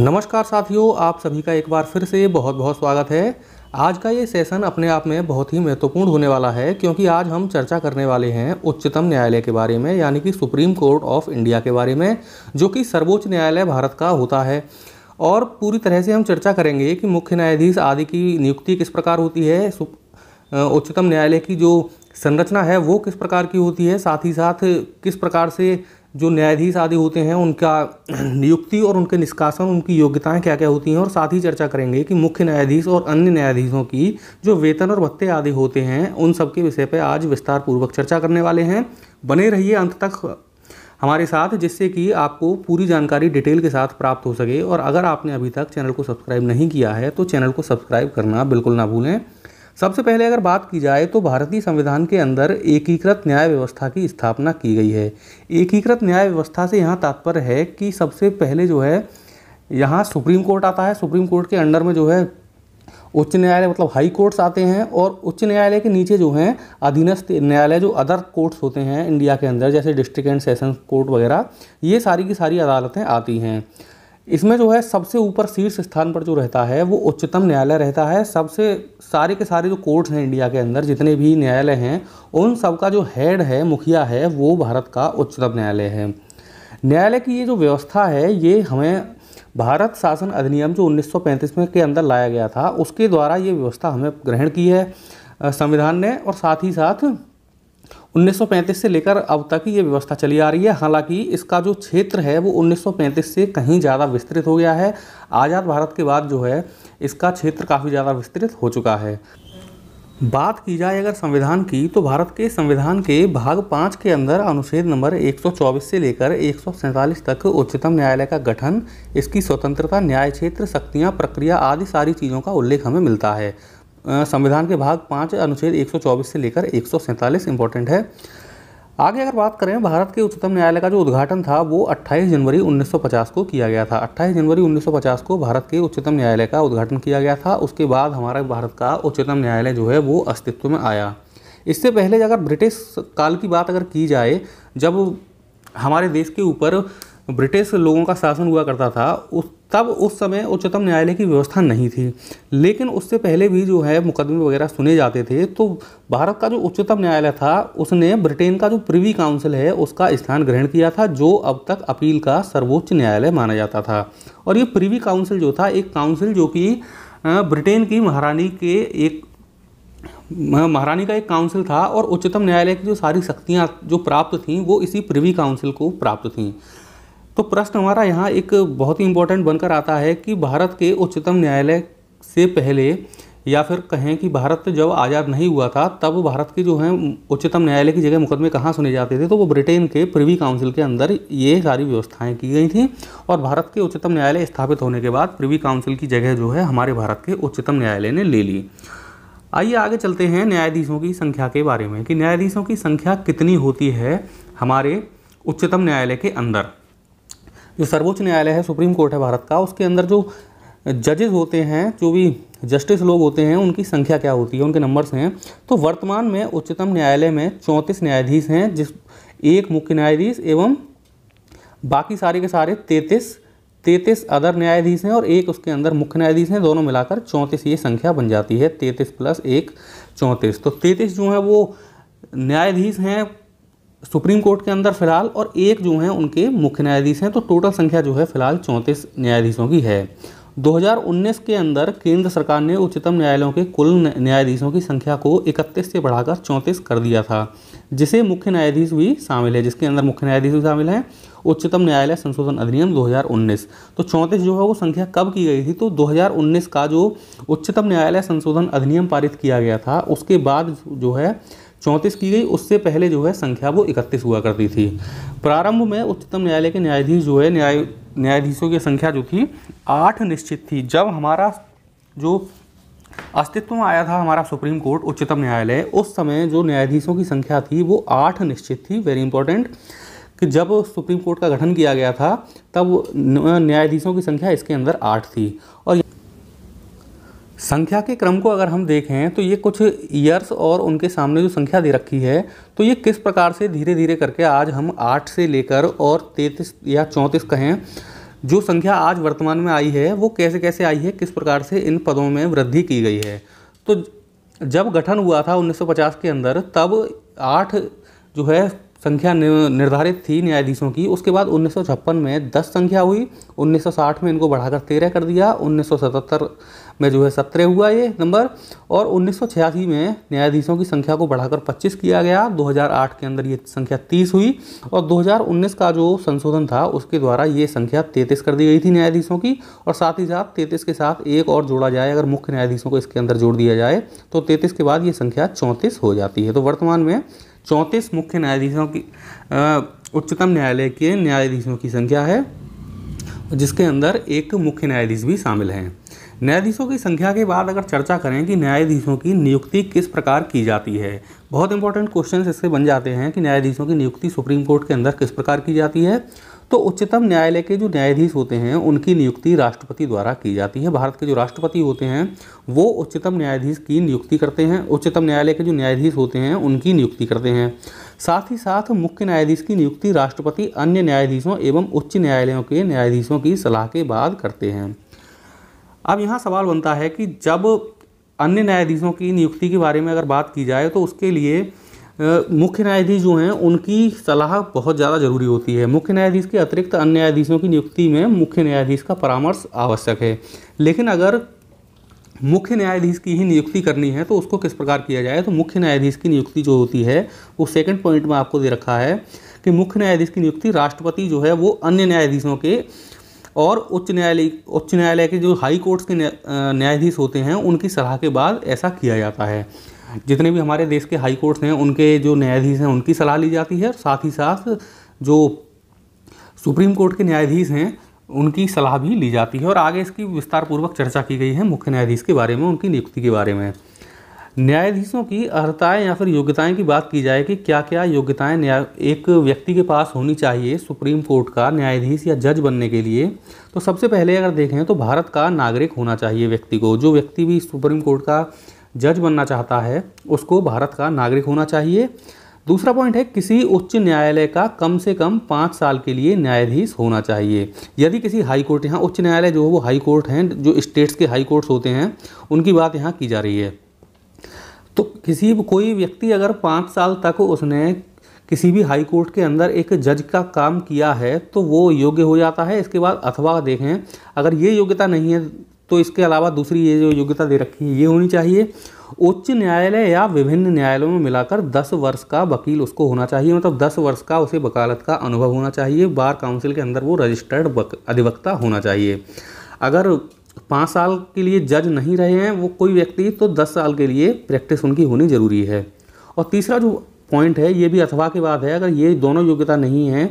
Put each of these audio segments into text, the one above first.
नमस्कार साथियों आप सभी का एक बार फिर से बहुत बहुत स्वागत है आज का ये सेशन अपने आप में बहुत ही महत्वपूर्ण होने वाला है क्योंकि आज हम चर्चा करने वाले हैं उच्चतम न्यायालय के बारे में यानी कि सुप्रीम कोर्ट ऑफ इंडिया के बारे में जो कि सर्वोच्च न्यायालय भारत का होता है और पूरी तरह से हम चर्चा करेंगे कि मुख्य न्यायाधीश आदि की नियुक्ति किस प्रकार होती है उच्चतम न्यायालय की जो संरचना है वो किस प्रकार की होती है साथ ही साथ किस प्रकार से जो न्यायाधीश आदि होते हैं उनका नियुक्ति और उनके निष्कासन उनकी योग्यताएं क्या क्या होती हैं और साथ ही चर्चा करेंगे कि मुख्य न्यायाधीश और अन्य न्यायाधीशों की जो वेतन और भत्ते आदि होते हैं उन सब के विषय पर आज विस्तार पूर्वक चर्चा करने वाले हैं बने रहिए अंत तक हमारे साथ जिससे कि आपको पूरी जानकारी डिटेल के साथ प्राप्त हो सके और अगर आपने अभी तक चैनल को सब्सक्राइब नहीं किया है तो चैनल को सब्सक्राइब करना बिल्कुल ना भूलें सबसे पहले अगर बात की जाए तो भारतीय संविधान के अंदर एकीकृत न्याय व्यवस्था की स्थापना की गई है एकीकृत न्याय व्यवस्था से यहाँ तात्पर्य है कि सबसे पहले जो है यहाँ सुप्रीम कोर्ट आता है सुप्रीम कोर्ट के अंडर में जो है उच्च न्यायालय मतलब हाई कोर्ट्स आते हैं और उच्च न्यायालय के नीचे जो हैं अधीनस्थ न्यायालय जो अदर कोर्ट्स होते हैं इंडिया के अंदर जैसे डिस्ट्रिक्ट एंड सेशन कोर्ट वगैरह ये सारी की सारी अदालतें आती हैं इसमें जो है सबसे ऊपर शीर्ष स्थान पर जो रहता है वो उच्चतम न्यायालय रहता है सबसे सारे के सारे जो कोर्ट्स हैं इंडिया के अंदर जितने भी न्यायालय हैं उन सबका जो हेड है मुखिया है वो भारत का उच्चतम न्यायालय है न्यायालय की ये जो व्यवस्था है ये हमें भारत शासन अधिनियम जो उन्नीस में के अंदर लाया गया था उसके द्वारा ये व्यवस्था हमें ग्रहण की है संविधान ने और साथ ही साथ 1935 से लेकर अब तक ये व्यवस्था चली आ रही है हालांकि इसका जो क्षेत्र है वो 1935 से कहीं ज़्यादा विस्तृत हो गया है आज़ाद भारत के बाद जो है इसका क्षेत्र काफ़ी ज़्यादा विस्तृत हो चुका है बात की जाए अगर संविधान की तो भारत के संविधान के भाग पाँच के अंदर अनुच्छेद नंबर 124 से लेकर एक तक उच्चतम न्यायालय का गठन इसकी स्वतंत्रता न्याय क्षेत्र शक्तियाँ प्रक्रिया आदि सारी चीज़ों का उल्लेख हमें मिलता है संविधान के भाग पाँच अनुच्छेद 124 से लेकर एक इंपॉर्टेंट है आगे अगर बात करें भारत के उच्चतम न्यायालय का जो उद्घाटन था वो 28 जनवरी 1950 को किया गया था 28 जनवरी 1950 को भारत के उच्चतम न्यायालय का उद्घाटन किया गया था उसके बाद हमारा भारत का उच्चतम न्यायालय जो है वो अस्तित्व में आया इससे पहले अगर ब्रिटिश काल की बात अगर की जाए जब हमारे देश के ऊपर ब्रिटिश लोगों का शासन हुआ करता था उस तब उस समय उच्चतम न्यायालय की व्यवस्था नहीं थी लेकिन उससे पहले भी जो है मुकदमे वगैरह सुने जाते थे तो भारत का जो उच्चतम न्यायालय था उसने ब्रिटेन का जो प्रिवी काउंसिल है उसका स्थान ग्रहण किया था जो अब तक अपील का सर्वोच्च न्यायालय माना जाता था और ये प्रिवी काउंसिल जो था एक काउंसिल जो कि ब्रिटेन की महारानी के एक महारानी का एक काउंसिल था और उच्चतम न्यायालय की जो सारी शक्तियाँ जो प्राप्त थीं वो इसी प्रिवी काउंसिल को प्राप्त थीं तो प्रश्न हमारा यहाँ एक बहुत ही इम्पोर्टेंट बनकर आता है कि भारत के उच्चतम न्यायालय से पहले या फिर कहें कि भारत जब आज़ाद नहीं हुआ था तब भारत के जो हैं उच्चतम न्यायालय की जगह मुकदमे कहाँ सुने जाते थे तो वो ब्रिटेन के प्रिवी काउंसिल के अंदर ये सारी व्यवस्थाएं की गई थी और भारत के उच्चतम न्यायालय स्थापित होने के बाद प्रिवी काउंसिल की जगह जो है हमारे भारत के उच्चतम न्यायालय ने ले ली आइए आगे चलते हैं न्यायाधीशों की संख्या के बारे में कि न्यायाधीशों की संख्या कितनी होती है हमारे उच्चतम न्यायालय के अंदर जो सर्वोच्च न्यायालय है सुप्रीम कोर्ट है भारत का उसके अंदर जो जजेस होते हैं जो भी जस्टिस लोग होते हैं उनकी संख्या क्या होती है उनके नंबर्स हैं तो वर्तमान में उच्चतम न्यायालय में चौंतीस न्यायाधीश हैं जिस एक मुख्य न्यायाधीश एवं बाकी सारे के सारे तैतीस तैतीस अदर न्यायाधीश हैं और एक उसके अंदर मुख्य न्यायाधीश हैं दोनों मिलाकर चौंतीस ये संख्या बन जाती है तैतीस प्लस एक चौंतीस तो तैतीस जो है वो न्यायाधीश हैं सुप्रीम कोर्ट के अंदर फिलहाल और एक जो हैं उनके मुख्य न्यायाधीश हैं तो टोटल संख्या जो है फिलहाल चौंतीस न्यायाधीशों की है 2019 के अंदर केंद्र सरकार ने उच्चतम न्यायालयों के कुल न्यायाधीशों की संख्या को 31 से बढ़ाकर 34 कर दिया था जिसे मुख्य न्यायाधीश भी शामिल है जिसके अंदर मुख्य न्यायाधीश भी शामिल हैं उच्चतम न्यायालय संशोधन अधिनियम 2019 तो 34 जो है वो संख्या कब की गई थी तो 2019 का जो उच्चतम न्यायालय संशोधन अधिनियम पारित किया गया था उसके बाद जो है चौंतीस की गई उससे पहले जो है संख्या वो इकतीस हुआ करती थी प्रारंभ में उच्चतम न्यायालय के न्यायाधीश जो है न्याय न्यायाधीशों की संख्या जो थी आठ निश्चित थी जब हमारा जो अस्तित्व में आया था हमारा सुप्रीम कोर्ट उच्चतम न्यायालय उस समय जो न्यायाधीशों की संख्या थी वो आठ निश्चित थी वेरी इंपॉर्टेंट कि जब सुप्रीम कोर्ट का गठन किया गया था तब न्यायाधीशों की संख्या इसके अंदर आठ थी और संख्या के क्रम को अगर हम देखें तो ये कुछ ईयर्स और उनके सामने जो संख्या दे रखी है तो ये किस प्रकार से धीरे धीरे करके आज हम आठ से लेकर और तैंतीस या चौंतीस कहें जो संख्या आज वर्तमान में आई है वो कैसे कैसे आई है किस प्रकार से इन पदों में वृद्धि की गई है तो जब गठन हुआ था 1950 के अंदर तब आठ जो है संख्या निर्धारित थी न्यायाधीशों की उसके बाद उन्नीस में 10 संख्या हुई 1960 में इनको बढ़ाकर तेरह कर दिया 1977 में जो है सत्रह हुआ ये नंबर और उन्नीस में न्यायाधीशों की संख्या को बढ़ाकर पच्चीस किया गया 2008 के अंदर ये संख्या तीस हुई और 2019 का जो संशोधन था उसके द्वारा ये संख्या 33 कर दी गई थी न्यायाधीशों की और साथ ही साथ तैंतीस के साथ एक और जोड़ा जाए अगर मुख्य न्यायाधीशों को इसके अंदर जोड़ दिया जाए तो तैंतीस के बाद ये संख्या चौंतीस हो जाती है तो वर्तमान में चौंतीस मुख्य न्यायाधीशों की उच्चतम न्यायालय के न्यायाधीशों की संख्या है जिसके अंदर एक मुख्य न्यायाधीश भी शामिल हैं न्यायाधीशों की संख्या के बाद अगर चर्चा करें कि न्यायाधीशों की नियुक्ति किस प्रकार की जाती है बहुत इंपॉर्टेंट क्वेश्चन इससे बन जाते हैं कि न्यायाधीशों की नियुक्ति सुप्रीम कोर्ट के अंदर किस प्रकार की जाती है तो उच्चतम न्यायालय के जो न्यायाधीश होते हैं उनकी नियुक्ति राष्ट्रपति द्वारा की जाती है भारत के जो राष्ट्रपति होते हैं वो उच्चतम न्यायाधीश की नियुक्ति करते हैं उच्चतम न्यायालय के जो न्यायाधीश होते हैं उनकी नियुक्ति करते हैं साथ ही साथ मुख्य न्यायाधीश की नियुक्ति राष्ट्रपति अन्य न्यायाधीशों एवं उच्च न्यायालयों के न्यायाधीशों की सलाह के बाद करते हैं अब यहाँ सवाल बनता है कि जब अन्य न्यायाधीशों की नियुक्ति के बारे में अगर बात की जाए तो उसके लिए मुख्य न्यायाधीश जो हैं उनकी सलाह बहुत ज़्यादा जरूरी होती है मुख्य न्यायाधीश के अतिरिक्त अन्य न्यायाधीशों की नियुक्ति में मुख्य न्यायाधीश का परामर्श आवश्यक है लेकिन अगर मुख्य न्यायाधीश की ही नियुक्ति करनी है तो उसको किस प्रकार किया जाए तो मुख्य न्यायाधीश की नियुक्ति जो होती है वो सेकंड पॉइंट में आपको दे रखा है कि मुख्य न्यायाधीश की नियुक्ति राष्ट्रपति जो है वो अन्य न्यायाधीशों के और उच्च न्यायालय उच्च न्यायालय के जो हाई कोर्ट्स के न्यायाधीश होते हैं उनकी सलाह के बाद ऐसा किया जाता है जितने भी हमारे देश के हाई कोर्ट्स हैं उनके जो न्यायाधीश हैं उनकी सलाह ली जाती है और साथ ही साथ जो सुप्रीम कोर्ट के न्यायाधीश हैं उनकी सलाह भी ली जाती है और आगे इसकी विस्तारपूर्वक चर्चा की गई है मुख्य न्यायाधीश के बारे में उनकी नियुक्ति के बारे में न्यायाधीशों की अर्हताएं या फिर योग्यताएं की बात की जाए कि क्या क्या योग्यताएं न्याय एक व्यक्ति के पास होनी चाहिए सुप्रीम कोर्ट का न्यायाधीश या जज बनने के लिए तो सबसे पहले अगर देखें तो भारत का नागरिक होना चाहिए व्यक्ति को जो व्यक्ति भी सुप्रीम कोर्ट का जज बनना चाहता है उसको भारत का नागरिक होना चाहिए दूसरा पॉइंट है किसी उच्च न्यायालय का कम से कम पाँच साल के लिए न्यायाधीश होना चाहिए यदि किसी हाई कोर्ट यहाँ उच्च न्यायालय जो है वो हाई कोर्ट हैं जो स्टेट्स के हाई कोर्ट्स होते हैं उनकी बात यहाँ की जा रही है तो किसी भी कोई व्यक्ति अगर पाँच साल तक उसने किसी भी हाई कोर्ट के अंदर एक जज का काम किया है तो वो योग्य हो जाता है इसके बाद अथवा देखें अगर ये योग्यता नहीं है तो इसके अलावा दूसरी ये जो योग्यता दे रखी है ये होनी चाहिए उच्च न्यायालय या विभिन्न न्यायालयों में मिलाकर 10 वर्ष का वकील उसको होना चाहिए मतलब 10 वर्ष का उसे वकालत का अनुभव होना चाहिए बार काउंसिल के अंदर वो रजिस्टर्ड अधिवक्ता होना चाहिए अगर पाँच साल के लिए जज नहीं रहे हैं वो कोई व्यक्ति तो दस साल के लिए प्रैक्टिस उनकी होनी ज़रूरी है और तीसरा जो पॉइंट है ये भी अथवा की बात है अगर ये दोनों योग्यता नहीं है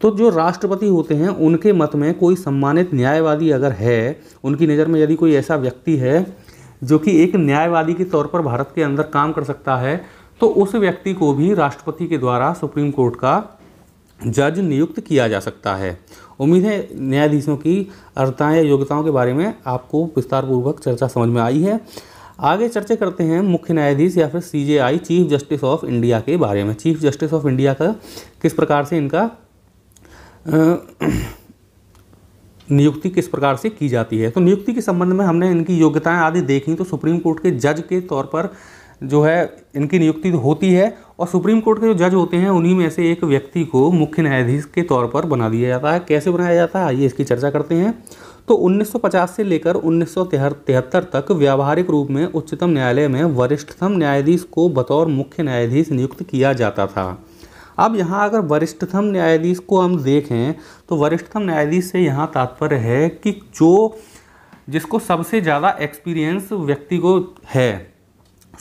तो जो राष्ट्रपति होते हैं उनके मत में कोई सम्मानित न्यायवादी अगर है उनकी नज़र में यदि कोई ऐसा व्यक्ति है जो कि एक न्यायवादी के तौर पर भारत के अंदर काम कर सकता है तो उस व्यक्ति को भी राष्ट्रपति के द्वारा सुप्रीम कोर्ट का जज नियुक्त किया जा सकता है उम्मीद है न्यायाधीशों की अर्थाएँ या योग्यताओं के बारे में आपको विस्तारपूर्वक चर्चा समझ में आई है आगे चर्चा करते हैं मुख्य न्यायाधीश या फिर CJI chief justice of India के बारे में चीफ जस्टिस ऑफ इंडिया का किस प्रकार से इनका नियुक्ति किस प्रकार से की जाती है तो नियुक्ति के संबंध में हमने इनकी योग्यताएं आदि देखी तो सुप्रीम कोर्ट के जज के तौर पर जो है इनकी नियुक्ति होती है और सुप्रीम कोर्ट के जो जज होते हैं उन्हीं में से एक व्यक्ति को मुख्य न्यायाधीश के तौर पर बना दिया जाता है कैसे बनाया जाता है आइए इसकी चर्चा करते हैं तो 1950 से लेकर उन्नीस तक व्यावहारिक रूप में उच्चतम न्यायालय में वरिष्ठतम न्यायाधीश को बतौर मुख्य न्यायाधीश नियुक्त किया जाता था अब यहाँ अगर वरिष्ठतम न्यायाधीश को हम देखें तो वरिष्ठतम न्यायाधीश से यहाँ तात्पर्य है कि जो जिसको सबसे ज़्यादा एक्सपीरियंस व्यक्ति को है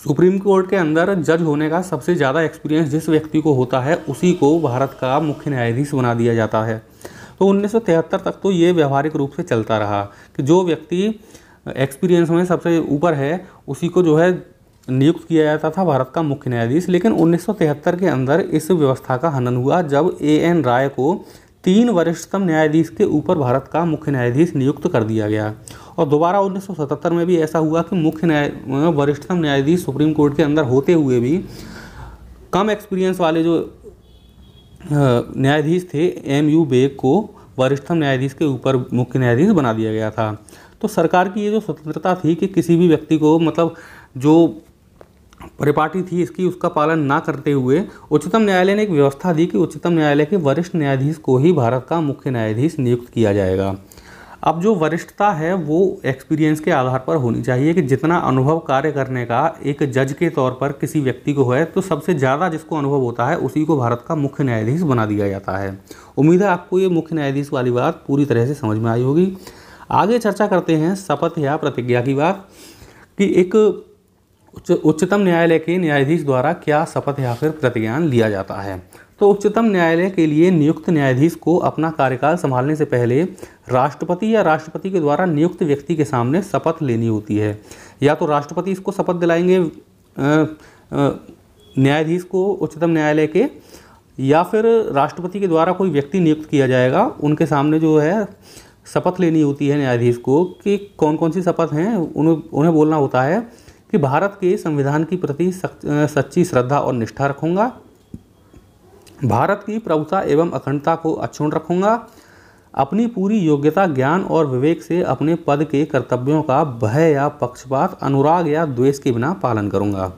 सुप्रीम कोर्ट के अंदर जज होने का सबसे ज़्यादा एक्सपीरियंस जिस व्यक्ति को होता है उसी को भारत का मुख्य न्यायाधीश बना दिया जाता है तो उन्नीस तक तो ये व्यवहारिक रूप से चलता रहा कि जो व्यक्ति एक्सपीरियंस में सबसे ऊपर है उसी को जो है नियुक्त किया जाता था भारत का मुख्य न्यायाधीश लेकिन 1973 के अंदर इस व्यवस्था का हनन हुआ जब ए एन राय को तीन वरिष्ठतम न्यायाधीश के ऊपर भारत का मुख्य न्यायाधीश नियुक्त कर दिया गया और दोबारा 1977 में भी ऐसा हुआ कि मुख्य न्याय वरिष्ठतम न्यायाधीश सुप्रीम कोर्ट के अंदर होते हुए भी कम एक्सपीरियंस वाले जो न्यायाधीश थे एम यू बेग को वरिष्ठतम न्यायाधीश के ऊपर मुख्य न्यायाधीश बना दिया गया था तो सरकार की ये जो स्वतंत्रता थी कि किसी भी व्यक्ति को मतलब जो परिपाटी थी इसकी उसका पालन ना करते हुए उच्चतम न्यायालय ने एक व्यवस्था दी कि उच्चतम न्यायालय के वरिष्ठ न्यायाधीश को ही भारत का मुख्य न्यायाधीश नियुक्त किया जाएगा अब जो वरिष्ठता है वो एक्सपीरियंस के आधार पर होनी चाहिए कि जितना अनुभव कार्य करने का एक जज के तौर पर किसी व्यक्ति को है तो सबसे ज़्यादा जिसको अनुभव होता है उसी को भारत का मुख्य न्यायाधीश बना दिया जाता है उम्मीद है आपको ये मुख्य न्यायाधीश वाली बात पूरी तरह से समझ में आई होगी आगे चर्चा करते हैं शपथ या प्रतिज्ञा की बात कि एक उच्चतम न्यायालय के न्यायाधीश द्वारा क्या शपथ या फिर प्रतिज्ञान लिया जाता है तो उच्चतम न्यायालय के लिए नियुक्त न्यायाधीश को अपना कार्यकाल संभालने से पहले राष्ट्रपति या राष्ट्रपति के द्वारा नियुक्त व्यक्ति के सामने शपथ लेनी होती है या तो राष्ट्रपति इसको शपथ दिलाएंगे न्यायाधीश को उच्चतम न्यायालय के या फिर राष्ट्रपति के द्वारा कोई व्यक्ति नियुक्त किया जाएगा उनके सामने जो है शपथ लेनी होती है न्यायाधीश को कि कौन कौन सी शपथ हैं उन्हें उन्हें बोलना होता है कि भारत के संविधान की प्रति सच्ची श्रद्धा और निष्ठा रखूँगा भारत की प्रभुता एवं अखंडता को अक्षुण रखूंगा अपनी पूरी योग्यता ज्ञान और विवेक से अपने पद के कर्तव्यों का भय या पक्षपात अनुराग या द्वेष के बिना पालन करूंगा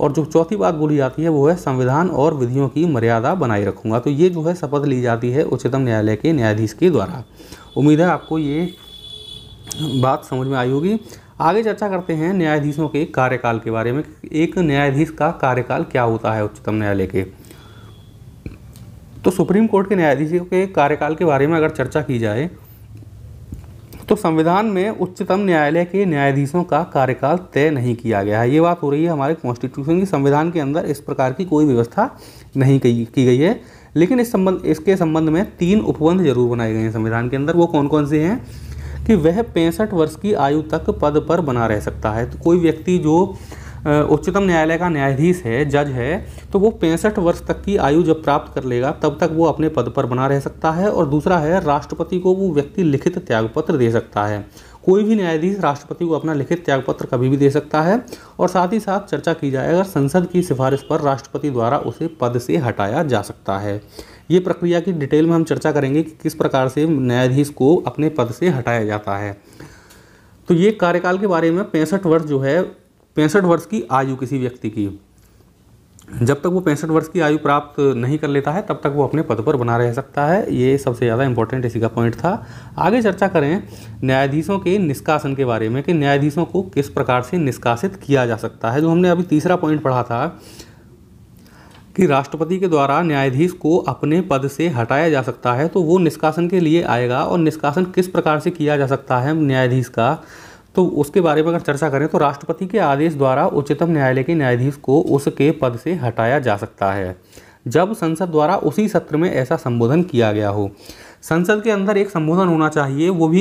और जो चौथी बात बोली जाती है वो है संविधान और विधियों की मर्यादा बनाए रखूंगा तो ये जो है शपथ ली जाती है उच्चतम न्यायालय के न्यायाधीश के द्वारा उम्मीद है आपको ये बात समझ में आई होगी आगे चर्चा करते हैं न्यायाधीशों के कार्यकाल के बारे में एक न्यायाधीश का कार्यकाल क्या होता है उच्चतम न्यायालय के तो सुप्रीम कोर्ट के न्यायाधीशों के कार्यकाल के बारे में अगर चर्चा की जाए तो संविधान में उच्चतम न्यायालय के न्यायाधीशों का कार्यकाल तय नहीं किया गया है ये बात हो रही है हमारे कॉन्स्टिट्यूशन की संविधान के अंदर इस प्रकार की कोई व्यवस्था नहीं की, की गई है लेकिन इस संबंध इसके संबंध में तीन उपबंध जरूर बनाए गए हैं संविधान के अंदर वो कौन कौन से हैं कि वह पैंसठ वर्ष की आयु तक पद पर बना रह सकता है तो कोई व्यक्ति जो उच्चतम न्यायालय का न्यायाधीश है जज है तो वो पैंसठ वर्ष तक की आयु जब प्राप्त कर लेगा तब तक वो अपने पद पर बना रह सकता है और दूसरा है राष्ट्रपति को वो व्यक्ति लिखित त्यागपत्र दे सकता है कोई भी न्यायाधीश राष्ट्रपति को अपना लिखित त्यागपत्र कभी भी दे सकता है और साथ ही साथ चर्चा की जाए अगर संसद की सिफारिश पर राष्ट्रपति द्वारा उसे पद से हटाया जा सकता है ये प्रक्रिया की डिटेल में हम चर्चा करेंगे कि किस प्रकार से न्यायाधीश को अपने पद से हटाया जाता है तो ये कार्यकाल के बारे में पैंसठ वर्ष जो है पैंसठ वर्ष की आयु किसी व्यक्ति की जब तक वो पैंसठ वर्ष की आयु प्राप्त नहीं कर लेता है तब तक वो अपने पद पर बना रह सकता है ये सबसे ज़्यादा इंपॉर्टेंट इसी का पॉइंट था आगे चर्चा करें न्यायाधीशों के निष्कासन के बारे में कि न्यायाधीशों को किस प्रकार से निष्कासित किया जा सकता है जो हमने अभी तीसरा पॉइंट पढ़ा था कि राष्ट्रपति के द्वारा न्यायाधीश को अपने पद से हटाया जा सकता है तो वो निष्कासन के लिए आएगा और निष्कासन किस प्रकार से किया जा सकता है न्यायाधीश का तो उसके बारे में अगर चर्चा करें तो राष्ट्रपति के आदेश द्वारा उच्चतम न्यायालय के न्यायाधीश को उसके पद से हटाया जा सकता है जब संसद द्वारा उसी सत्र में ऐसा संबोधन किया गया हो संसद के अंदर एक संबोधन होना चाहिए वो भी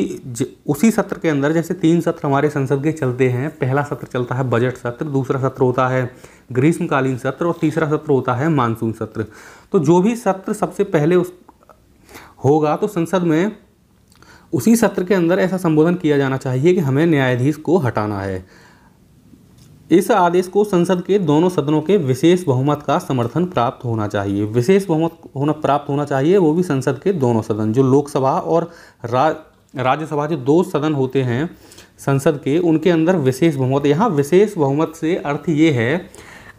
उसी सत्र के अंदर जैसे तीन सत्र हमारे संसद के चलते हैं पहला सत्र चलता है बजट सत्र दूसरा सत्र होता है ग्रीष्मकालीन सत्र और तीसरा सत्र होता है मानसून सत्र तो जो भी सत्र सबसे पहले उस होगा तो संसद में उसी सत्र के अंदर ऐसा संबोधन किया जाना चाहिए कि हमें न्यायाधीश को हटाना है इस आदेश को संसद के दोनों सदनों के विशेष बहुमत का समर्थन प्राप्त होना चाहिए विशेष बहुमत होना प्राप्त होना चाहिए वो भी संसद के दोनों सदन जो लोकसभा और रा, राज्यसभा जो दो सदन होते हैं संसद के उनके अंदर विशेष बहुमत यहाँ विशेष बहुमत से अर्थ ये है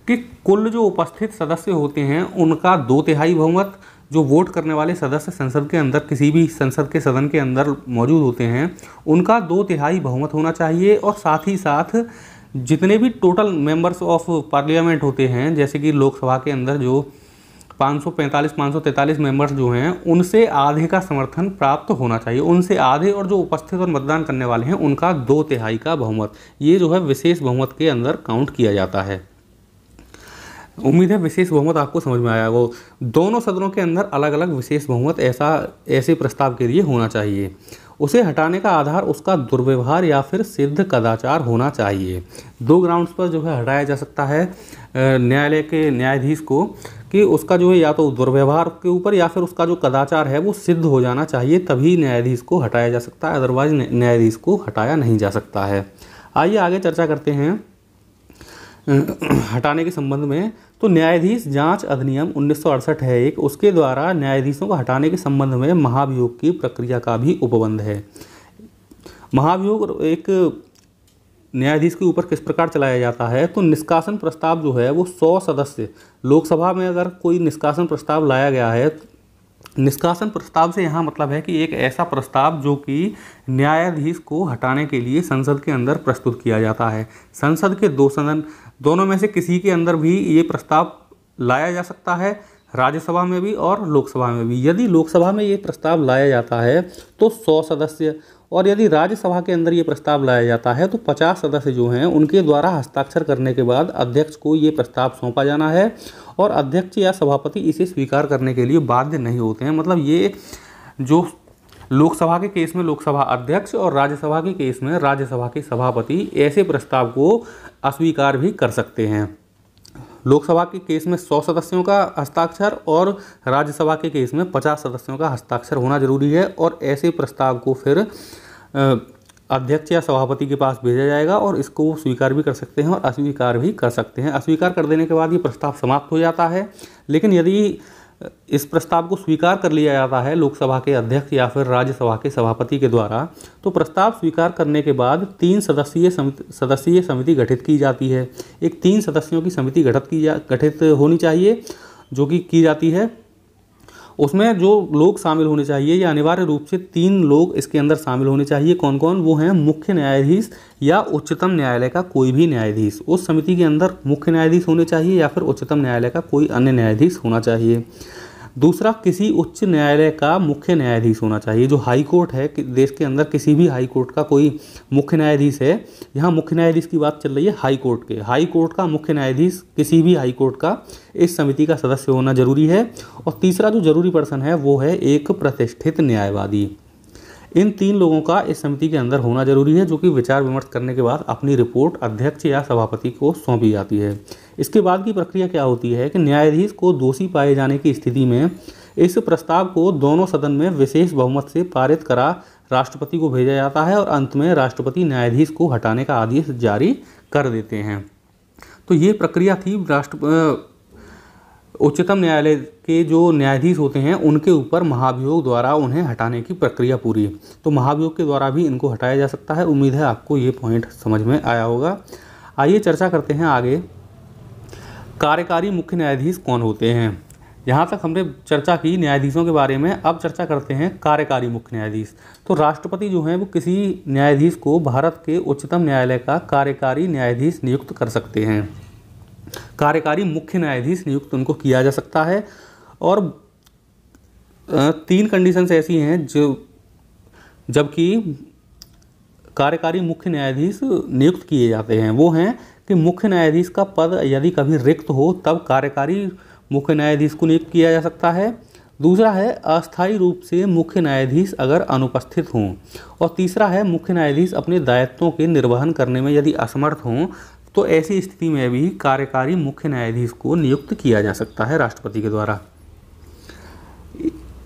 कि कुल जो उपस्थित सदस्य होते हैं उनका दो तिहाई बहुमत जो वोट करने वाले सदस्य संसद के अंदर किसी भी संसद के सदन के अंदर मौजूद होते हैं उनका दो तिहाई बहुमत होना चाहिए और साथ ही साथ जितने भी टोटल मेंबर्स ऑफ पार्लियामेंट होते हैं जैसे कि लोकसभा के अंदर जो 545 543 मेंबर्स जो हैं उनसे आधे का समर्थन प्राप्त होना चाहिए उनसे आधे और जो उपस्थित और मतदान करने वाले हैं उनका दो तिहाई का बहुमत ये जो है विशेष बहुमत के अंदर काउंट किया जाता है उम्मीद है विशेष बहुमत आपको समझ में आया वो दोनों सदनों के अंदर अलग अलग विशेष बहुमत ऐसा ऐसे प्रस्ताव के लिए होना चाहिए उसे हटाने का आधार उसका दुर्व्यवहार या फिर सिद्ध कदाचार होना चाहिए दो ग्राउंड्स पर जो है हटाया जा सकता है न्यायालय के न्यायाधीश को कि उसका जो है या तो दुर्व्यवहार के ऊपर या फिर उसका जो कदाचार है वो सिद्ध हो जाना चाहिए तभी न्यायाधीश को हटाया जा सकता है अदरवाइज न्यायाधीश को हटाया नहीं जा सकता है आइए आगे चर्चा करते हैं हटाने के संबंध में तो न्यायाधीश जांच अधिनियम उन्नीस है एक उसके द्वारा न्यायाधीशों को हटाने के संबंध में महाभियोग की प्रक्रिया का भी उपबंध है महाभियोग एक न्यायाधीश के ऊपर किस प्रकार चलाया जाता है तो निष्कासन प्रस्ताव जो है वो सौ सदस्य लोकसभा में अगर कोई निष्कासन प्रस्ताव लाया गया है निष्कासन प्रस्ताव से यहाँ मतलब है कि एक ऐसा प्रस्ताव जो कि न्यायाधीश को हटाने के लिए संसद के अंदर प्रस्तुत किया जाता है संसद के दो सदन दोनों में से किसी के अंदर भी ये प्रस्ताव लाया जा सकता है राज्यसभा में भी और लोकसभा में भी यदि लोकसभा में ये प्रस्ताव लाया जाता है तो सौ सदस्य और यदि राज्यसभा के अंदर ये प्रस्ताव लाया जाता है तो 50 सदस्य जो हैं उनके द्वारा हस्ताक्षर करने के बाद अध्यक्ष को ये प्रस्ताव सौंपा जाना है और अध्यक्ष या सभापति इसे स्वीकार करने के लिए बाध्य नहीं होते हैं मतलब ये जो लोकसभा के केस में लोकसभा अध्यक्ष और राज्यसभा के केस में राज्यसभा के सभापति ऐसे प्रस्ताव को अस्वीकार भी कर सकते हैं लोकसभा के केस में 100 सदस्यों का हस्ताक्षर और राज्यसभा के केस में 50 सदस्यों का हस्ताक्षर होना जरूरी है और ऐसे प्रस्ताव को फिर अध्यक्ष या सभापति के पास भेजा जाएगा और इसको स्वीकार भी कर सकते हैं और अस्वीकार भी कर सकते हैं अस्वीकार कर देने के बाद ये प्रस्ताव समाप्त हो जाता है लेकिन यदि इस प्रस्ताव को स्वीकार कर लिया जाता है लोकसभा के अध्यक्ष या फिर राज्यसभा के सभापति के द्वारा तो प्रस्ताव स्वीकार करने के बाद तीन सदस्यीय समिति सदस्यीय समिति गठित की जाती है एक तीन सदस्यों की समिति गठित की जा गठित होनी चाहिए जो कि की जाती है उसमें जो लोग शामिल होने चाहिए या अनिवार्य रूप से तीन लोग इसके अंदर शामिल होने चाहिए कौन कौन वो हैं मुख्य न्यायाधीश या उच्चतम न्यायालय का कोई भी न्यायाधीश उस समिति के अंदर मुख्य न्यायाधीश होने चाहिए या फिर उच्चतम न्यायालय का कोई अन्य न्यायाधीश होना चाहिए दूसरा किसी उच्च न्यायालय का मुख्य न्यायाधीश होना चाहिए जो हाई कोर्ट है कि देश के अंदर किसी भी हाई कोर्ट का कोई मुख्य न्यायाधीश है यहाँ मुख्य न्यायाधीश की बात चल रही है हाई कोर्ट के हाई कोर्ट का मुख्य न्यायाधीश किसी भी हाई कोर्ट का इस समिति का सदस्य होना जरूरी है और तीसरा जो जरूरी पर्सन है वो है एक प्रतिष्ठित न्यायवादी इन तीन लोगों का इस समिति के अंदर होना जरूरी है जो कि विचार विमर्श करने के बाद अपनी रिपोर्ट अध्यक्ष या सभापति को सौंपी जाती है इसके बाद की प्रक्रिया क्या होती है कि न्यायाधीश को दोषी पाए जाने की स्थिति में इस प्रस्ताव को दोनों सदन में विशेष बहुमत से पारित करा राष्ट्रपति को भेजा जाता है और अंत में राष्ट्रपति न्यायाधीश को हटाने का आदेश जारी कर देते हैं तो ये प्रक्रिया थी राष्ट्र उच्चतम न्यायालय के जो न्यायाधीश होते हैं उनके ऊपर महाभियोग द्वारा उन्हें हटाने की प्रक्रिया पूरी है तो महाभियोग के द्वारा भी इनको हटाया जा सकता है उम्मीद है आपको ये पॉइंट समझ में आया होगा आइए चर्चा करते हैं आगे कार्यकारी मुख्य न्यायाधीश कौन होते हैं यहाँ तक हमने चर्चा की न्यायाधीशों के बारे में अब चर्चा करते हैं कार्यकारी मुख्य न्यायाधीश तो राष्ट्रपति जो हैं वो किसी न्यायाधीश को भारत के उच्चतम न्यायालय का कार्यकारी न्यायाधीश नियुक्त कर सकते हैं कार्यकारी मुख्य न्यायाधीश नियुक्त उनको किया जा सकता है और तीन कंडीशंस ऐसी हैं जो जबकि कार्यकारी मुख्य न्यायाधीश नियुक्त किए जाते हैं वो हैं कि मुख्य न्यायाधीश का पद यदि कभी रिक्त हो तब कार्यकारी मुख्य न्यायाधीश को नियुक्त किया जा सकता है दूसरा है अस्थायी रूप से मुख्य न्यायाधीश अगर अनुपस्थित हों और तीसरा है मुख्य न्यायाधीश अपने दायित्वों के निर्वहन करने में यदि असमर्थ हों तो ऐसी स्थिति में भी कार्यकारी मुख्य न्यायाधीश को नियुक्त किया जा सकता है राष्ट्रपति के द्वारा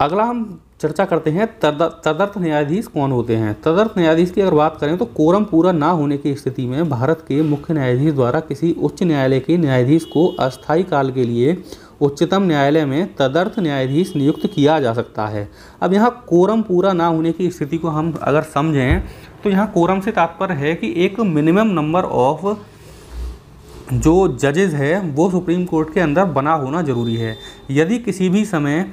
अगला हम चर्चा करते हैं तदर्थ न्यायाधीश कौन होते हैं तदर्थ न्यायाधीश की अगर बात करें तो कोरम पूरा ना होने की स्थिति में भारत के मुख्य न्यायाधीश द्वारा किसी उच्च न्यायालय के न्यायाधीश को अस्थायी काल के लिए उच्चतम न्यायालय में तदर्थ न्यायाधीश नियुक्त किया जा सकता है अब यहाँ कोरम पूरा ना होने की स्थिति को हम अगर समझें तो यहाँ कोरम से तात्पर्य है कि एक मिनिमम नंबर ऑफ़ जो जजेज़ है वो सुप्रीम कोर्ट के अंदर बना होना ज़रूरी है यदि किसी भी समय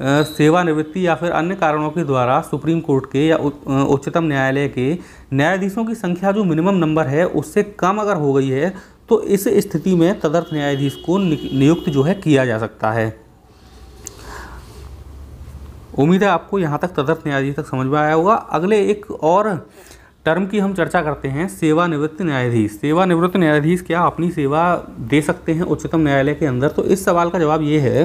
सेवानिवृत्ति या फिर अन्य कारणों के द्वारा सुप्रीम कोर्ट के या उच्चतम न्यायालय के न्यायाधीशों की संख्या जो मिनिमम नंबर है उससे कम अगर हो गई है तो इस स्थिति में तदर्थ न्यायाधीश को नियुक्त जो है किया जा सकता है उम्मीद है आपको यहाँ तक तदर्थ न्यायाधीश तक समझ में आया होगा अगले एक और टर्म की हम चर्चा करते हैं सेवानिवृत्त न्यायाधीश सेवानिवृत्त न्यायाधीश क्या अपनी सेवा दे सकते हैं उच्चतम न्यायालय के अंदर तो इस सवाल का जवाब ये है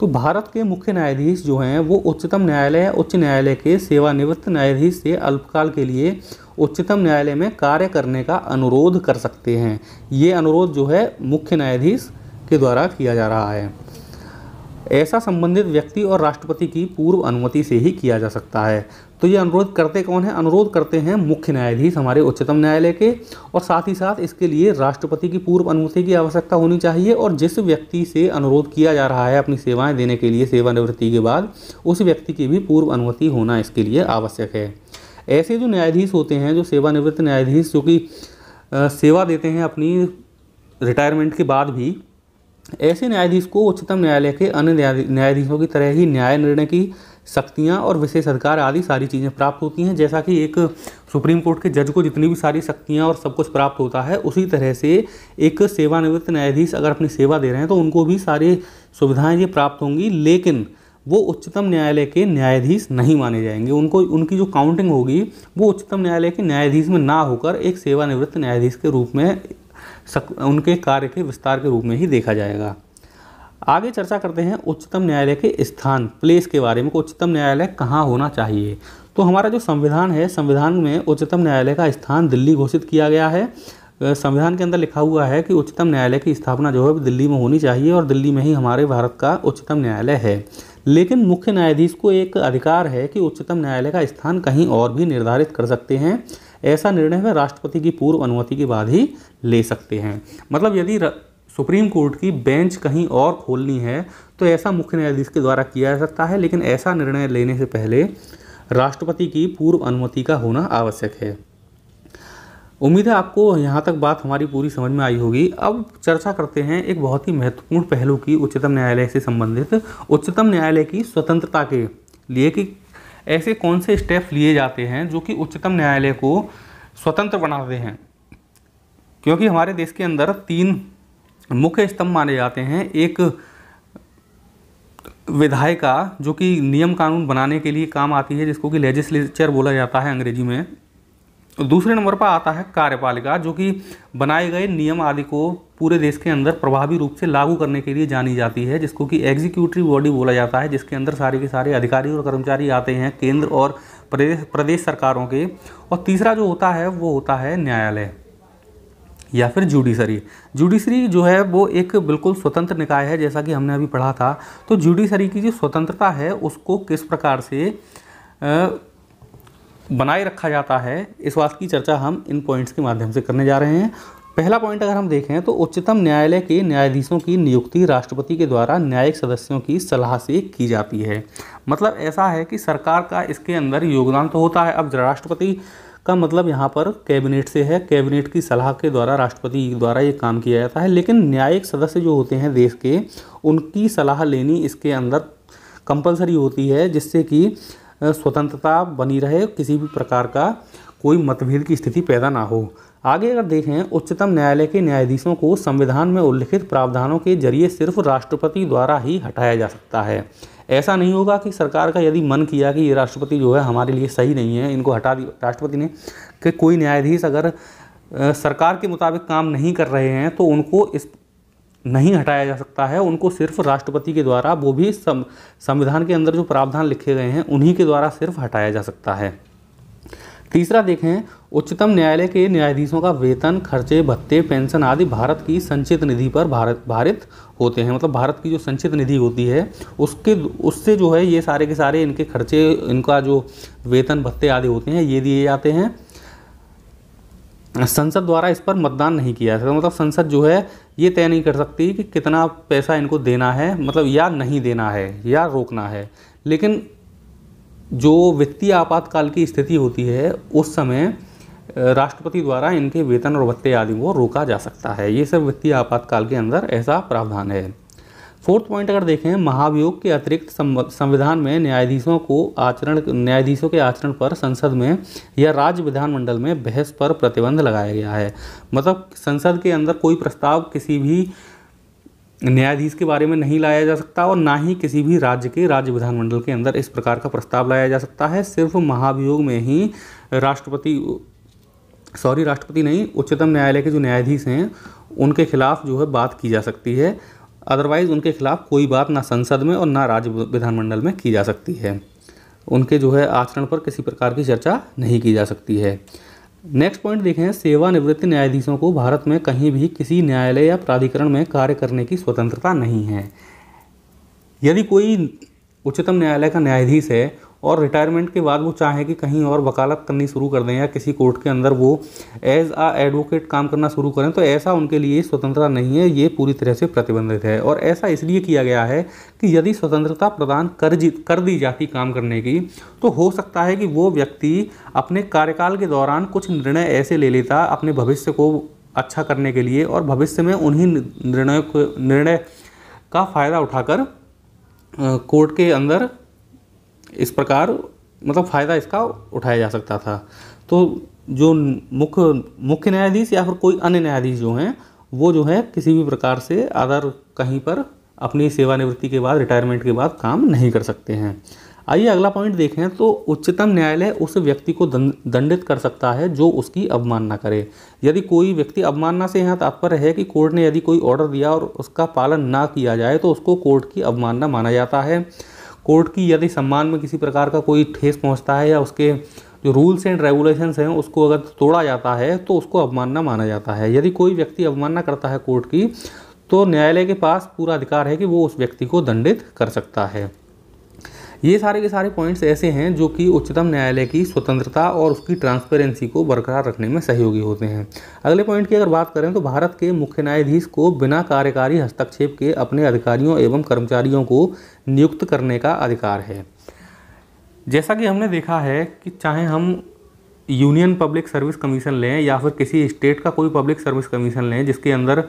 तो भारत के मुख्य न्यायाधीश जो हैं वो उच्चतम न्यायालय उच्च न्यायालय के सेवानिवृत्त न्यायाधीश से अल्पकाल के लिए उच्चतम न्यायालय में कार्य करने का अनुरोध कर सकते हैं ये अनुरोध जो है मुख्य न्यायाधीश के द्वारा किया जा रहा है ऐसा संबंधित व्यक्ति और राष्ट्रपति की पूर्व अनुमति से ही किया जा सकता है तो ये अनुरोध करते कौन है अनुरोध करते हैं मुख्य न्यायाधीश हमारे उच्चतम न्यायालय के और साथ ही साथ इसके लिए राष्ट्रपति की पूर्व अनुमति की आवश्यकता होनी चाहिए और जिस व्यक्ति से अनुरोध किया जा रहा है अपनी सेवाएं देने के लिए सेवानिवृत्ति के बाद उस व्यक्ति की भी पूर्व अनुमति होना इसके लिए आवश्यक है ऐसे जो न्यायाधीश होते हैं जो सेवानिवृत्त न्यायाधीश जो कि सेवा देते हैं अपनी रिटायरमेंट के बाद भी ऐसे न्यायाधीश को उच्चतम न्यायालय के अन्य न्यायाधीशों की तरह ही न्याय निर्णय की शक्तियाँ और विशेष अधिकार आदि सारी चीज़ें प्राप्त होती हैं जैसा कि एक सुप्रीम कोर्ट के जज को जितनी भी सारी शक्तियाँ और सब कुछ प्राप्त होता है उसी तरह से एक सेवानिवृत्त न्यायाधीश अगर अपनी सेवा दे रहे हैं तो उनको भी सारी सुविधाएँ ये प्राप्त होंगी लेकिन वो उच्चतम न्यायालय के न्यायाधीश नहीं माने जाएंगे उनको उनकी जो काउंटिंग होगी वो उच्चतम न्यायालय के न्यायाधीश में ना होकर एक सेवानिवृत्त न्यायाधीश के रूप में सक, उनके कार्य के विस्तार के रूप में ही देखा जाएगा आगे चर्चा करते हैं उच्चतम न्यायालय के स्थान प्लेस के बारे में उच्चतम न्यायालय कहाँ होना चाहिए तो हमारा जो संविधान है संविधान में उच्चतम न्यायालय का स्थान दिल्ली घोषित किया गया है संविधान के अंदर लिखा हुआ है कि उच्चतम न्यायालय की स्थापना जो है दिल्ली में होनी चाहिए और दिल्ली में ही हमारे भारत का उच्चतम न्यायालय है लेकिन मुख्य न्यायाधीश को एक अधिकार है कि उच्चतम न्यायालय का स्थान कहीं और भी निर्धारित कर सकते हैं ऐसा निर्णय वह राष्ट्रपति की पूर्व अनुमति के बाद ही ले सकते हैं मतलब यदि सुप्रीम कोर्ट की बेंच कहीं और खोलनी है तो ऐसा मुख्य न्यायाधीश के द्वारा किया जा सकता है लेकिन ऐसा निर्णय लेने से पहले राष्ट्रपति की पूर्व अनुमति का होना आवश्यक है उम्मीद है आपको यहाँ तक बात हमारी पूरी समझ में आई होगी अब चर्चा करते हैं एक बहुत ही महत्वपूर्ण पहलू की उच्चतम न्यायालय से संबंधित उच्चतम न्यायालय की स्वतंत्रता के लिए कि ऐसे कौन से स्टेप लिए जाते हैं जो कि उच्चतम न्यायालय को स्वतंत्र बनाते हैं क्योंकि हमारे देश के अंदर तीन मुख्य स्तंभ माने जाते हैं एक विधायिका जो कि नियम कानून बनाने के लिए काम आती है जिसको कि लेजिस्लेचर बोला जाता है अंग्रेजी में दूसरे नंबर पर आता है कार्यपालिका जो कि बनाए गए नियम आदि को पूरे देश के अंदर प्रभावी रूप से लागू करने के लिए जानी जाती है जिसको कि एग्जीक्यूटिव बॉडी बोला जाता है जिसके अंदर सारे के सारे अधिकारी और कर्मचारी आते हैं केंद्र और प्रदेश प्रदेश सरकारों के और तीसरा जो होता है वो होता है न्यायालय या फिर जुडिशरी जुडिशरी जो है वो एक बिल्कुल स्वतंत्र निकाय है जैसा कि हमने अभी पढ़ा था तो जुडिशरी की जो स्वतंत्रता है उसको किस प्रकार से आ, बनाए रखा जाता है इस बात की चर्चा हम इन पॉइंट्स के माध्यम से करने जा रहे हैं पहला पॉइंट अगर हम देखें तो उच्चतम न्यायालय के न्यायाधीशों की नियुक्ति राष्ट्रपति के द्वारा न्यायिक सदस्यों की सलाह से की जाती है मतलब ऐसा है कि सरकार का इसके अंदर योगदान तो होता है अब राष्ट्रपति का मतलब यहाँ पर कैबिनेट से है कैबिनेट की सलाह के द्वारा राष्ट्रपति द्वारा ये काम किया जाता है लेकिन न्यायिक सदस्य जो होते हैं देश के उनकी सलाह लेनी इसके अंदर कंपलसरी होती है जिससे कि स्वतंत्रता बनी रहे किसी भी प्रकार का कोई मतभेद की स्थिति पैदा ना हो आगे अगर देखें उच्चतम न्यायालय के न्यायाधीशों को संविधान में उल्लिखित प्रावधानों के जरिए सिर्फ राष्ट्रपति द्वारा ही हटाया जा सकता है ऐसा नहीं होगा कि सरकार का यदि मन किया कि ये राष्ट्रपति जो है हमारे लिए सही नहीं है इनको हटा दी राष्ट्रपति ने कि कोई न्यायाधीश अगर सरकार के मुताबिक काम नहीं कर रहे हैं तो उनको इस नहीं हटाया जा सकता है उनको सिर्फ राष्ट्रपति के द्वारा वो भी संविधान के अंदर जो प्रावधान लिखे गए हैं उन्हीं के द्वारा सिर्फ हटाया जा सकता है तीसरा देखें उच्चतम न्यायालय के न्यायाधीशों का वेतन खर्चे भत्ते पेंशन आदि भारत की संचित निधि पर भारत भारित होते हैं मतलब भारत की जो संचित निधि होती है उसके उससे जो है ये सारे के सारे इनके खर्चे इनका जो वेतन भत्ते आदि होते हैं ये दिए जाते हैं संसद द्वारा इस पर मतदान नहीं किया जाता मतलब संसद जो है ये तय नहीं कर सकती कि कितना पैसा इनको देना है मतलब या नहीं देना है या रोकना है लेकिन जो वित्तीय आपातकाल की स्थिति होती है उस समय राष्ट्रपति द्वारा इनके वेतन और भत्ते आदि को रोका जा सकता है ये सब वित्तीय आपातकाल के अंदर ऐसा प्रावधान है फोर्थ पॉइंट अगर देखें महाभियोग के अतिरिक्त संविधान में न्यायाधीशों को आचरण न्यायाधीशों के आचरण पर संसद में या राज्य विधानमंडल में बहस पर प्रतिबंध लगाया गया है मतलब संसद के अंदर कोई प्रस्ताव किसी भी न्यायाधीश के बारे में नहीं लाया जा सकता और ना ही किसी भी राज्य के राज्य विधानमंडल के अंदर इस प्रकार का प्रस्ताव लाया जा सकता है सिर्फ महाभियोग में ही राष्ट्रपति सॉरी राष्ट्रपति नहीं उच्चतम न्यायालय के जो न्यायाधीश हैं उनके खिलाफ जो है बात की जा सकती है अदरवाइज़ उनके खिलाफ़ कोई बात ना संसद में और ना राज्य विधानमंडल में की जा सकती है उनके जो है आचरण पर किसी प्रकार की चर्चा नहीं की जा सकती है नेक्स्ट पॉइंट देखें सेवानिवृत्त न्यायाधीशों को भारत में कहीं भी किसी न्यायालय या प्राधिकरण में कार्य करने की स्वतंत्रता नहीं है यदि कोई उच्चतम न्यायालय का न्यायाधीश है और रिटायरमेंट के बाद वो चाहें कि कहीं और वकालत करनी शुरू कर दें या किसी कोर्ट के अंदर वो एज आ एडवोकेट काम करना शुरू करें तो ऐसा उनके लिए स्वतंत्रता नहीं है ये पूरी तरह से प्रतिबंधित है और ऐसा इसलिए किया गया है कि यदि स्वतंत्रता प्रदान कर कर दी जाती काम करने की तो हो सकता है कि वो व्यक्ति अपने कार्यकाल के दौरान कुछ निर्णय ऐसे ले लेता अपने भविष्य को अच्छा करने के लिए और भविष्य में उन्हीं निर्णय निर्णय का फ़ायदा उठाकर कोर्ट के अंदर इस प्रकार मतलब फ़ायदा इसका उठाया जा सकता था तो जो मुख्य मुख्य न्यायाधीश या फिर कोई अन्य न्यायाधीश जो हैं वो जो है किसी भी प्रकार से आधार कहीं पर अपनी सेवानिवृत्ति के बाद रिटायरमेंट के बाद काम नहीं कर सकते हैं आइए अगला पॉइंट देखें तो उच्चतम न्यायालय उस व्यक्ति को दंडित कर सकता है जो उसकी अवमानना करे यदि कोई व्यक्ति अवमानना से यहाँ तात्पर्य है कि कोर्ट ने यदि कोई ऑर्डर दिया और उसका पालन ना किया जाए तो उसको कोर्ट की अवमानना माना जाता है कोर्ट की यदि सम्मान में किसी प्रकार का कोई ठेस पहुंचता है या उसके जो रूल्स एंड रेगुलेशंस हैं उसको अगर तोड़ा जाता है तो उसको अवमानना माना जाता है यदि कोई व्यक्ति अवमानना करता है कोर्ट की तो न्यायालय के पास पूरा अधिकार है कि वो उस व्यक्ति को दंडित कर सकता है ये सारे के सारे पॉइंट्स ऐसे हैं जो कि उच्चतम न्यायालय की स्वतंत्रता और उसकी ट्रांसपेरेंसी को बरकरार रखने में सहयोगी होते हैं अगले पॉइंट की अगर बात करें तो भारत के मुख्य न्यायाधीश को बिना कार्यकारी हस्तक्षेप के अपने अधिकारियों एवं कर्मचारियों को नियुक्त करने का अधिकार है जैसा कि हमने देखा है कि चाहे हम यूनियन पब्लिक सर्विस कमीशन लें या फिर किसी स्टेट का कोई पब्लिक सर्विस कमीशन लें जिसके अंदर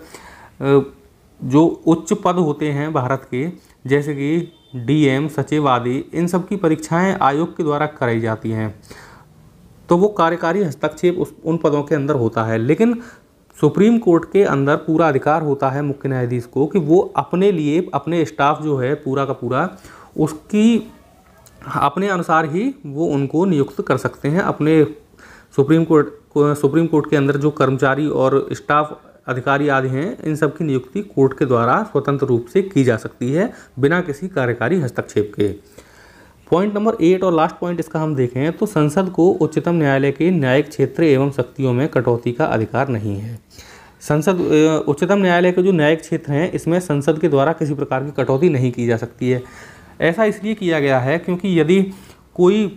जो उच्च पद होते हैं भारत के जैसे कि डीएम सचिव आदि इन सब की परीक्षाएं आयोग के द्वारा कराई जाती हैं तो वो कार्यकारी हस्तक्षेप उस उन पदों के अंदर होता है लेकिन सुप्रीम कोर्ट के अंदर पूरा अधिकार होता है मुख्य न्यायाधीश को कि वो अपने लिए अपने स्टाफ जो है पूरा का पूरा उसकी अपने अनुसार ही वो उनको नियुक्त कर सकते हैं अपने सुप्रीम कोर्ट सुप्रीम कोर्ट के अंदर जो कर्मचारी और स्टाफ अधिकारी आदि हैं इन सब की नियुक्ति कोर्ट के द्वारा स्वतंत्र रूप से की जा सकती है बिना किसी कार्यकारी हस्तक्षेप के पॉइंट नंबर एट और लास्ट पॉइंट इसका हम देखें तो संसद को उच्चतम न्यायालय के न्यायिक क्षेत्र एवं शक्तियों में कटौती का अधिकार नहीं है संसद उच्चतम न्यायालय के जो न्यायिक क्षेत्र हैं इसमें संसद के द्वारा किसी प्रकार की कटौती नहीं की जा सकती है ऐसा इसलिए किया गया है क्योंकि यदि कोई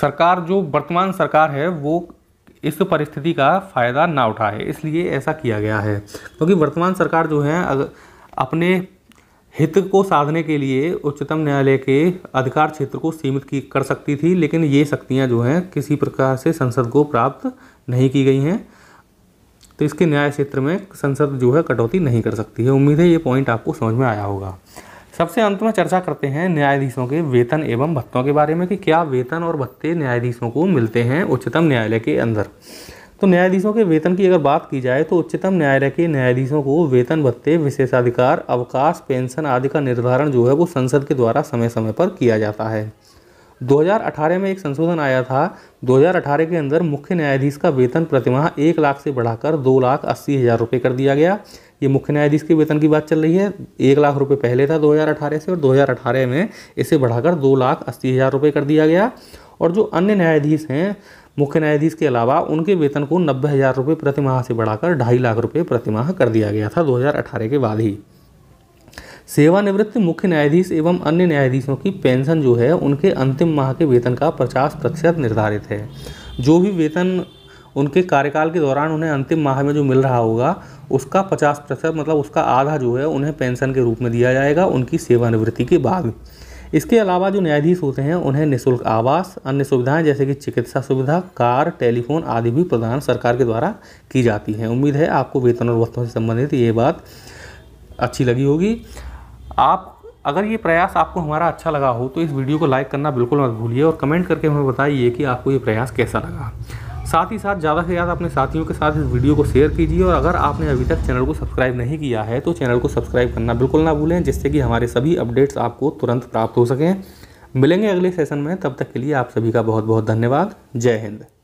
सरकार जो वर्तमान सरकार है वो इस परिस्थिति का फ़ायदा ना उठाए इसलिए ऐसा किया गया है क्योंकि तो वर्तमान सरकार जो है अगर अपने हित को साधने के लिए उच्चतम न्यायालय के अधिकार क्षेत्र को सीमित की कर सकती थी लेकिन ये शक्तियाँ जो हैं किसी प्रकार से संसद को प्राप्त नहीं की गई हैं तो इसके न्याय क्षेत्र में संसद जो है कटौती नहीं कर सकती है उम्मीद है ये पॉइंट आपको समझ में आया होगा सबसे अंत में चर्चा करते हैं न्यायाधीशों के वेतन एवं भत्तों के बारे में कि क्या वेतन और भत्ते न्यायाधीशों को मिलते हैं उच्चतम न्यायालय के अंदर तो न्यायाधीशों के वेतन की अगर बात की जाए तो उच्चतम न्यायालय के न्यायाधीशों को वेतन भत्ते विशेषाधिकार अवकाश पेंशन आदि का निर्धारण जो है वो संसद के द्वारा समय समय पर किया जाता है 2018 में एक संशोधन आया था 2018 के अंदर मुख्य न्यायाधीश का वेतन प्रतिमाह एक लाख से बढ़ाकर दो लाख अस्सी हज़ार रुपये कर दिया गया ये मुख्य न्यायाधीश के वेतन की बात चल रही है एक लाख रुपये पहले था दो से और दो में इसे बढ़ाकर दो लाख अस्सी हज़ार रुपये कर दिया गया और जो अन्य न्यायाधीश हैं मुख्य न्यायाधीश के अलावा उनके वेतन को नब्बे हज़ार रुपये प्रतिमाह से बढ़ाकर ढाई लाख रुपये प्रतिमाह कर दिया गया था 2018 के बाद ही सेवानिवृत्त मुख्य न्यायाधीश एवं अन्य न्यायाधीशों की पेंशन जो है उनके अंतिम माह के वेतन का 50 प्रतिशत निर्धारित है जो भी वेतन उनके कार्यकाल के दौरान उन्हें अंतिम माह में जो मिल रहा होगा उसका पचास प्रतिशत मतलब उसका आधा जो है उन्हें पेंशन के रूप में दिया जाएगा उनकी सेवानिवृत्ति के बाद इसके अलावा जो न्यायाधीश होते हैं उन्हें निःशुल्क आवास अन्य सुविधाएं जैसे कि चिकित्सा सुविधा कार टेलीफोन आदि भी प्रदान सरकार के द्वारा की जाती हैं उम्मीद है आपको वेतन और वस्तुओं से संबंधित ये बात अच्छी लगी होगी आप अगर ये प्रयास आपको हमारा अच्छा लगा हो तो इस वीडियो को लाइक करना बिल्कुल मत भूलिए और कमेंट करके हमें बताइए कि आपको ये प्रयास कैसा लगा साथ ही साथ ज़्यादा से ज़्यादा अपने साथियों के साथ इस वीडियो को शेयर कीजिए और अगर आपने अभी तक चैनल को सब्सक्राइब नहीं किया है तो चैनल को सब्सक्राइब करना बिल्कुल ना भूलें जिससे कि हमारे सभी अपडेट्स आपको तुरंत प्राप्त हो सकें मिलेंगे अगले सेशन में तब तक के लिए आप सभी का बहुत बहुत धन्यवाद जय हिंद